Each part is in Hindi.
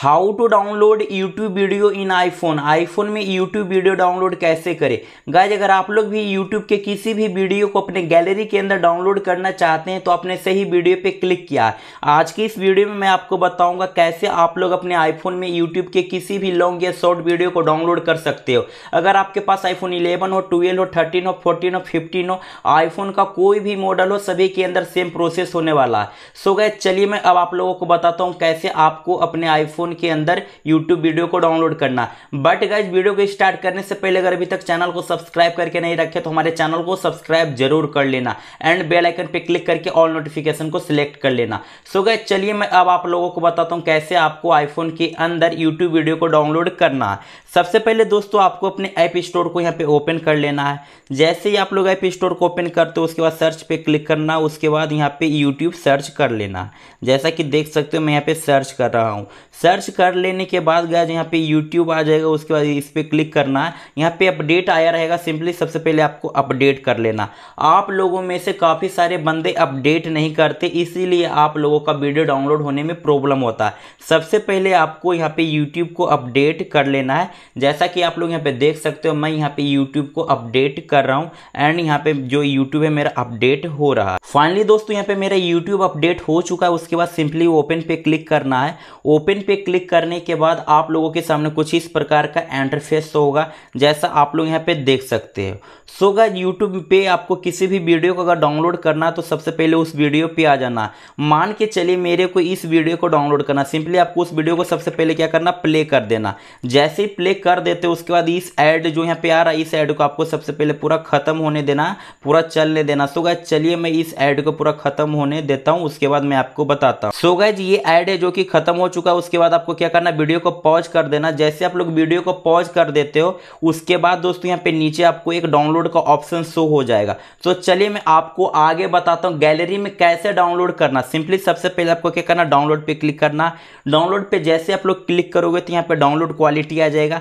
how to download YouTube video in iPhone iPhone में यूट्यूब वीडियो डाउनलोड कैसे करें गाइज अगर आप लोग भी यूट्यूब के किसी भी वीडियो को अपने गैलरी के अंदर डाउनलोड करना चाहते हैं तो आपने सही वीडियो पे क्लिक किया है आज की इस वीडियो में मैं आपको बताऊंगा कैसे आप लोग अपने आईफोन में यूट्यूब के किसी भी लॉन्ग या शॉर्ट वीडियो को डाउनलोड कर सकते हो अगर आपके पास आईफोन इलेवन हो ट्वेल्व हो थर्टीन हो फोर्टीन हो फिफ्टीन हो आईफोन का कोई भी मॉडल हो सभी के अंदर सेम प्रोसेस होने वाला है सो गए चलिए मैं अब आप लोगों को बताता हूँ कैसे आपको अपने आईफोन फ़ोन के अंदर यूट्यूब वीडियो को डाउनलोड करना बट गाइज वीडियो को स्टार्ट करने से पहले अगर अभी तक चैनल को सब्सक्राइब करके नहीं रखे तो हमारे चैनल को सब्सक्राइब जरूर कर लेना एंड बेल आइकन पे क्लिक करके ऑल नोटिफिकेशन को सिलेक्ट कर लेना सो गाइज चलिए मैं अब आप लोगों को बताता हूँ कैसे आपको आईफोन के अंदर यूट्यूब वीडियो को डाउनलोड करना सबसे पहले दोस्तों आपको अपने ऐप स्टोर को यहाँ पे ओपन कर लेना है जैसे ही आप लोग ऐप स्टोर को ओपन करते हो उसके बाद सर्च पे क्लिक करना उसके बाद यहाँ पे यूट्यूब सर्च कर लेना जैसा कि देख सकते हो मैं यहाँ पे सर्च कर रहा हूँ सर्च सर्च कर लेने के बाद गया यहाँ पे यूट्यूब आ जाएगा उसके बाद इस पर क्लिक करना है यहाँ पे अपडेट आया रहेगा सिंपली सबसे पहले आपको अपडेट कर लेना आप लोगों में से काफ़ी सारे बंदे अपडेट नहीं करते इसीलिए आप लोगों का वीडियो डाउनलोड होने में प्रॉब्लम होता है सबसे पहले आपको यहाँ पे यूट्यूब को अपडेट कर लेना है जैसा कि आप लोग यहाँ पे देख सकते हो मैं यहाँ पे यूट्यूब को अपडेट कर रहा हूँ एंड यहाँ पे जो यूट्यूब है मेरा अपडेट हो रहा है फाइनली दोस्तों यहाँ पे मेरा यूट्यूब अपडेट हो चुका है उसके बाद सिंपली ओपन पे क्लिक करना है ओपन पे क्लिक करने के बाद आप लोगों के सामने कुछ इस प्रकार का एंटरफेस होगा जैसा आप लोग यहाँ पे देख सकते हो सो गा यूट्यूब पे आपको किसी भी वीडियो को अगर डाउनलोड करना तो सबसे पहले उस वीडियो पे आ जाना मान के चलिए मेरे को इस वीडियो को डाउनलोड करना सिंपली आपको उस वीडियो को सबसे पहले क्या करना प्ले कर देना जैसे ही प्ले कर देते हो उसके बाद इस एड जो यहाँ पे आ रहा है इस एड को आपको सबसे पहले पूरा खत्म होने देना पूरा चलने देना सो गाय चलिए मैं इस एड को पूरा खत्म होने देता हूँ उसके बाद मैं आपको बताता हूँ सो गाय ये एड है जो कि खत्म हो चुका है उसके बाद आपको क्या करना वीडियो को पॉज कर देना जैसे आप लोग वीडियो को पॉज कर देते हो उसके बाद दोस्तों यहाँ पे नीचे आपको एक डाउनलोड का ऑप्शन शो हो जाएगा तो चलिए मैं आपको आगे बताता हूँ गैलरी में कैसे डाउनलोड करना सिंपली सबसे पहले आपको क्या करना डाउनलोड पर क्लिक करना डाउनलोड पर जैसे आप लोग क्लिक करोगे तो यहाँ पर डाउनलोड क्वालिटी आ जाएगा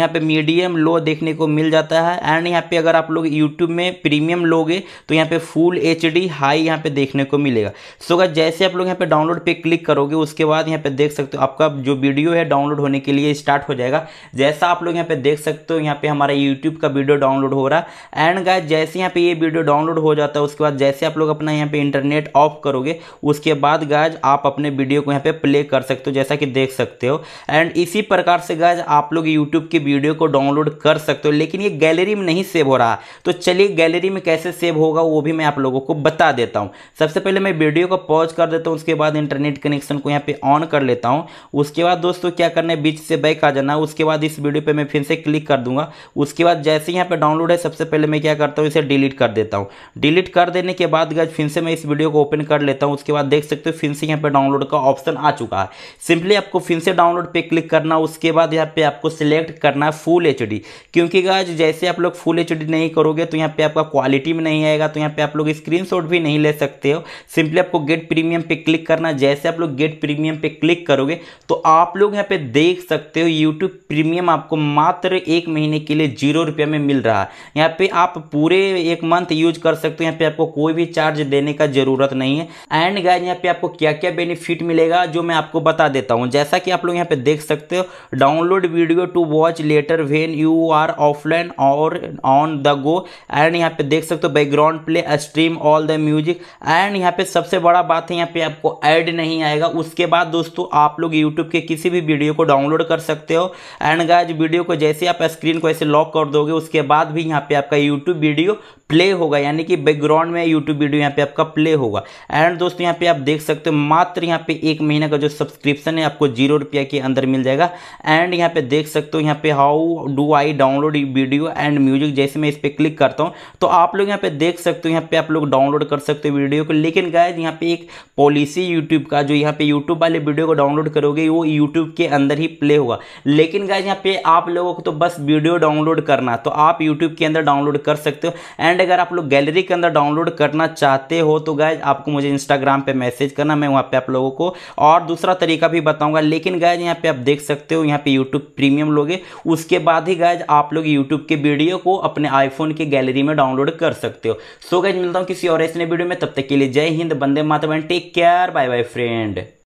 यहाँ पर मीडियम लो देखने को मिल जाता है एंड यहाँ पर अगर आप लोग यूट्यूब में प्रीमियम लोगे तो यहाँ पर फुल एच हाई यहाँ पर देखने को मिलेगा सो जैसे आप लोग यहाँ पर डाउनलोड पर क्लिक करोगे उसके बाद यहाँ पर देख सकते हो आपका अब मतलब जो वीडियो है डाउनलोड होने के लिए स्टार्ट हो जाएगा जैसा आप लोग यहाँ पे देख सकते हो यहाँ पे हमारा यूट्यूब का वीडियो डाउनलोड हो रहा है एंड गाय जैसे यहाँ पे ये वीडियो डाउनलोड हो जाता है उसके बाद जैसे आप लोग अपना यहाँ पे इंटरनेट ऑफ करोगे उसके बाद गायज आप अपने वीडियो को यहाँ पे प्ले कर सकते हो जैसा कि देख सकते हो एंड इसी प्रकार से गाज आप लोग यूट्यूब की वीडियो को डाउनलोड कर सकते हो लेकिन ये गैलरी में नहीं सेव हो रहा तो चलिए गैलरी में कैसे सेव होगा वो भी मैं आप लोगों को बता देता हूँ सबसे पहले मैं वीडियो को पॉज कर देता हूँ उसके बाद इंटरनेट कनेक्शन को यहाँ पे ऑन कर लेता हूँ उसके बाद दोस्तों क्या करना है बीच से बैक आ जाना उसके बाद इस वीडियो पे मैं फिर से क्लिक कर दूंगा उसके बाद जैसे यहाँ पे डाउनलोड है सबसे पहले मैं क्या करता हूँ इसे डिलीट कर देता हूँ डिलीट कर देने के बाद गज फिर से मैं इस वीडियो को ओपन कर लेता हूँ उसके बाद देख सकते हो फिर से यहाँ पर डाउनलोड का ऑप्शन आ चुका है सिंपली आपको फिर से डाउनलोड पर क्लिक करना उसके बाद यहाँ पे आपको सिलेक्ट करना है फुल एच क्योंकि गाज जैसे आप लोग फुल एच नहीं करोगे तो यहाँ पे आपका क्वालिटी में नहीं आएगा तो यहाँ पे आप लोग स्क्रीन भी नहीं ले सकते हो सिंपली आपको गेट प्रीमियम पे क्लिक करना जैसे आप लोग गेट प्रीमियम पे क्लिक करोगे तो आप लोग यहाँ पे देख सकते हो यूट्यूब प्रीमियम आपको मात्र एक महीने के लिए जीरो रुपये में मिल रहा है यहाँ पे आप पूरे एक मंथ यूज कर सकते हो यहाँ पे आपको कोई भी चार्ज देने का जरूरत नहीं है एंड गाइज यहाँ पे आपको क्या क्या बेनिफिट मिलेगा जो मैं आपको बता देता हूँ जैसा कि आप लोग यहाँ पे देख सकते हो download video to watch later when you are offline और ऑन द गो एंड यहाँ पे देख सकते हो background play stream all the music and यहाँ पे सबसे बड़ा बात है यहाँ पे आपको एड नहीं आएगा उसके बाद दोस्तों आप लोग यूट्यूब यूट्यूब के किसी भी वीडियो को डाउनलोड कर सकते हो एंड गाइज वीडियो को जैसे आप स्क्रीन को ऐसे लॉक कर दोगे उसके बाद भी यहाँ पे आपका यूट्यूब वीडियो प्ले होगा यानी कि बैकग्राउंड में यूट्यूब वीडियो यहाँ पे आपका प्ले होगा एंड दोस्तों यहाँ पे आप देख सकते हो मात्र यहाँ पे एक महीना का जो सब्सक्रिप्शन है आपको जीरो रुपया के अंदर मिल जाएगा एंड यहाँ पे देख सकते हो यहाँ पे how do I download video and music जैसे मैं इस पर क्लिक करता हूँ तो आप लोग यहाँ पे देख सकते हो यहाँ पे आप लोग डाउनलोड कर सकते हो वीडियो को लेकिन गायज यहाँ पे एक पॉलिसी यूट्यूब का जो यहाँ पे यूट्यूब वाले वीडियो को डाउनलोड करोगे होगी वो यूट्यूब के अंदर ही प्ले होगा लेकिन गाइज यहाँ पे आप लोगों को तो बस वीडियो डाउनलोड करना तो आप यूट्यूब के अंदर डाउनलोड कर सकते हो एंड अगर आप लोग गैलरी के अंदर डाउनलोड करना चाहते हो तो गाइज आपको मुझे इंस्टाग्राम पर मैसेज करना मैं वहाँ पर आप लोगों को और दूसरा तरीका भी बताऊँगा लेकिन गाइज यहाँ पर आप देख सकते हो यहाँ पर यूट्यूब प्रीमियम लोगे उसके बाद ही गाइज आप लोग यूट्यूब के वीडियो को अपने आईफोन के गैलरी में डाउनलोड कर सकते हो सो गाइज मिलता हूँ किसी और ऐसे वीडियो में तब तक के लिए जय हिंद बंदे माता बहन take care bye bye friend